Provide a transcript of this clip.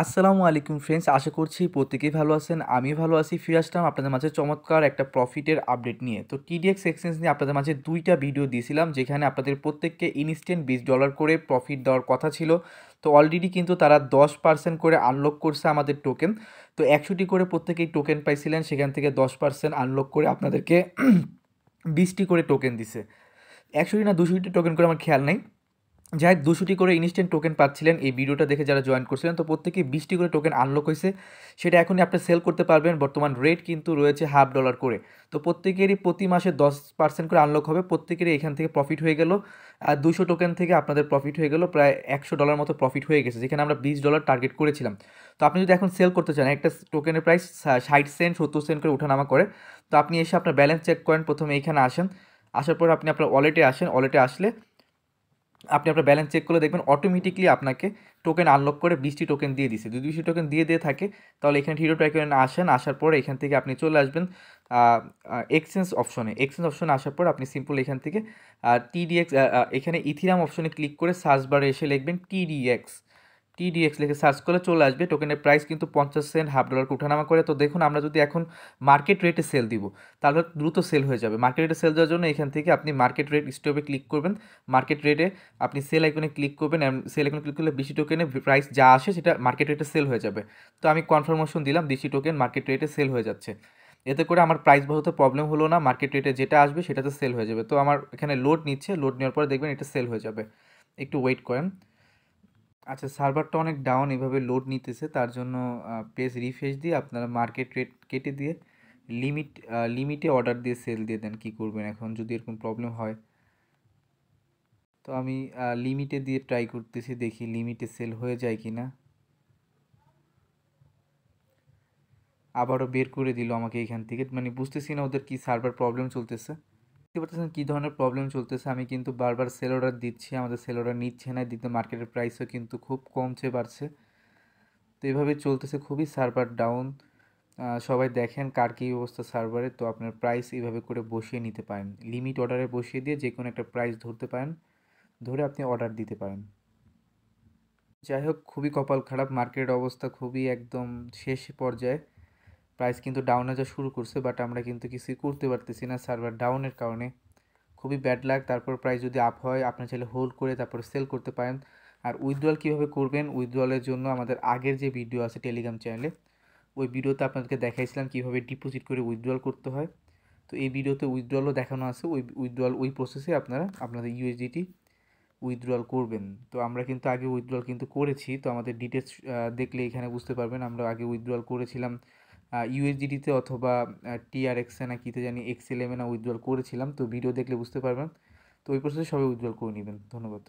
আসসালামু আলাইকুম ফ্রেন্ডস আশা করছি প্রত্যেকেই ভালো আছেন আমি ভালো আছি ফিরে আসলাম আপনাদের মাঝে চমৎকার একটা প্রফিটের আপডেট নিয়ে তো টিডিএক্স এক্সচেঞ্জ নিয়ে আপনাদের মাঝে দুইটা ভিডিও দিয়েছিলাম যেখানে আপনাদের প্রত্যেককে ইনস্ট্যান্ট বিশ ডলার করে প্রফিট দেওয়ার কথা ছিল তো অলরেডি কিন্তু তারা দশ পার্সেন্ট করে আনলক করছে আমাদের টোকেন তো একশোটি করে প্রত্যেকেই টোকেন পাইছিলেন সেখান থেকে দশ পার্সেন্ট আনলক করে আপনাদেরকে বিশটি করে টোকেন দিছে একশোটি না দুশোটি টোকেন করে আমার খেয়াল নেই যাই দুশোটি করে ইনস্ট্যান্ট টোকেন পাচ্ছিলেন এই ভিডিওটা দেখে যারা জয়েন করছিলেন তো প্রত্যেকে বিশটি করে টোকেন আনলক হয়েছে সেটা এখনই আপনি সেল করতে পারবেন বর্তমান রেট কিন্তু রয়েছে হাফ ডলার করে তো প্রত্যেকেরই প্রতি মাসে দশ পার্সেন্ট করে আনলক হবে প্রত্যেকেরই এখান থেকে প্রফিট হয়ে গেল আর দুশো টোকেন থেকে আপনাদের প্রফিট হয়ে গেল প্রায় একশো ডলার মতো প্রফিট হয়ে গেছে যেখানে আমরা বিশ ডলার টার্গেট করেছিলাম তো আপনি যদি এখন সেল করতে চান একটা টোকেনের প্রাইস ষাট সেন্ট সত্তর সেন্ট করে ওঠানামা করে তো আপনি এসে আপনার ব্যালেন্স চেক করেন প্রথমে এখানে আসেন আসার পর আপনি আপনার ওয়ালেটে আসেন ওয়ালেটে আসলে আপনি আপনার ব্যালেন্স চেক করলে দেখবেন অটোমেটিকলি আপনাকে টোকেন আনলক করে বিশটি টোকেন দিয়ে দিছে যদি বিশটি টোকেন দিয়ে দিয়ে থাকে তাহলে এখানে হিরো টোকেন আসেন আসার পর এখান থেকে আপনি চলে আসবেন এক্সচেঞ্জ অপশনে এক্সচেঞ্জ অপশনে আসার পর আপনি সিম্পল এখান থেকে টিডিএক্স এখানে ইথিরাম অপশনে ক্লিক করে সার্চ বারে এসে লিখবেন টিডিএক্স টিডিএক্স লিখে সার্চ করলে চলে আসবে টোকেনের প্রাইস কিন্তু পঞ্চাশ সেন্ট হাফ ডলার উঠানামা করে তো দেখুন আমরা যদি এখন মার্কেট রেটে সেল দিব তাহলে দ্রুত সেল হয়ে যাবে মার্কেট রেটে সেল দেওয়ার জন্য এখান থেকে আপনি মার্কেট রেট স্টপে ক্লিক করবেন মার্কেট রেটে আপনি সেল আইকনে ক্লিক করবেন সেল আইকনে ক্লিক করলে বিশি টোকেনে প্রাইস যা আসে সেটা মার্কেট রেটে সেল হয়ে যাবে তো আমি কনফার্মেশন দিলাম বিশি টোকেন মার্কেট রেটে সেল হয়ে যাচ্ছে এতে করে আমার প্রাইস বাহুতে প্রবলেম হলো না মার্কেট রেটে যেটা আসবে সেটাতে সেল হয়ে যাবে তো আমার এখানে লোড নিচ্ছে লোড নেওয়ার পরে দেখবেন এটা সেল হয়ে যাবে একটু ওয়েট করেন আচ্ছা সার্ভারটা অনেক ডাউন এভাবে লোড নিতেছে তার জন্য পেজ রিফ্রেশ দিয়ে আপনারা মার্কেট রেট কেটে দিয়ে লিমিট লিমিটে অর্ডার দিয়ে সেল দিয়ে দেন কি করবেন এখন যদি এরকম প্রবলেম হয় তো আমি লিমিটে দিয়ে ট্রাই করতেছি দেখি লিমিটে সেল হয়ে যায় কি না আবারও বের করে দিল আমাকে এখান থেকে মানে বুঝতেছি না ওদের কি সার্ভার প্রবলেম চলতেছে দেখতে পাচ্ছেন কী ধরনের প্রবলেম চলতেছে আমি কিন্তু বারবার সেল অর্ডার দিচ্ছি আমাদের সেল অর্ডার নিচ্ছে না দিতে মার্কেটের প্রাইসও কিন্তু খুব কমছে বাড়ছে তো এভাবে চলতেছে খুবই সার্ভার ডাউন সবাই দেখেন কার কী অবস্থা সার্ভারে তো আপনার প্রাইস এইভাবে করে বসিয়ে নিতে পারেন লিমিট অর্ডারে বসিয়ে দিয়ে যে কোনো একটা প্রাইস ধরতে পারেন ধরে আপনি অর্ডার দিতে পারেন যাই হোক খুবই কপাল খারাপ মার্কেটের অবস্থা খুবই একদম শেষ পর্যায়ে প্রাইস কিন্তু ডাউন হতে শুরু করছে বাট আমরা কিন্তু কিছুই করতে পারতেছি না সার্ভার ডাউনের কারণে খুবই ব্যাড লাগ তারপর প্রাইস যদি আপ হয় আপনার ছেলে হোল্ড করে তারপর সেল করতে পারেন আর উইথড্রল কীভাবে করবেন উইথড্রলের জন্য আমাদের আগের যে ভিডিও আছে টেলিগ্রাম চ্যানেলে ওই ভিডিওতে আপনাদেরকে দেখাইছিলাম কীভাবে ডিপোজিট করে উইথড্রল করতে হয় তো এই ভিডিওতে উইথড্রলও দেখানো আছে ওই উইথড্রল ওই প্রসেসে আপনারা আপনাদের ইউএসডিটি উইথড্রল করবেন তো আমরা কিন্তু আগে উইথড্রল কিন্তু করেছি তো আমাদের ডিটেলস দেখলে এখানে বুঝতে পারবেন আমরা আগে উইথড্রল করেছিলাম ইউএসডিডিতে অথবা টিআরএক্সে না কিতে জানি এক্সএলএমে না উইথড্রল করেছিলাম তো ভিডিও দেখলে বুঝতে পারবেন তো ওই প্রসেসে সবাই উইথড্রল করে নেবেন ধন্যবাদ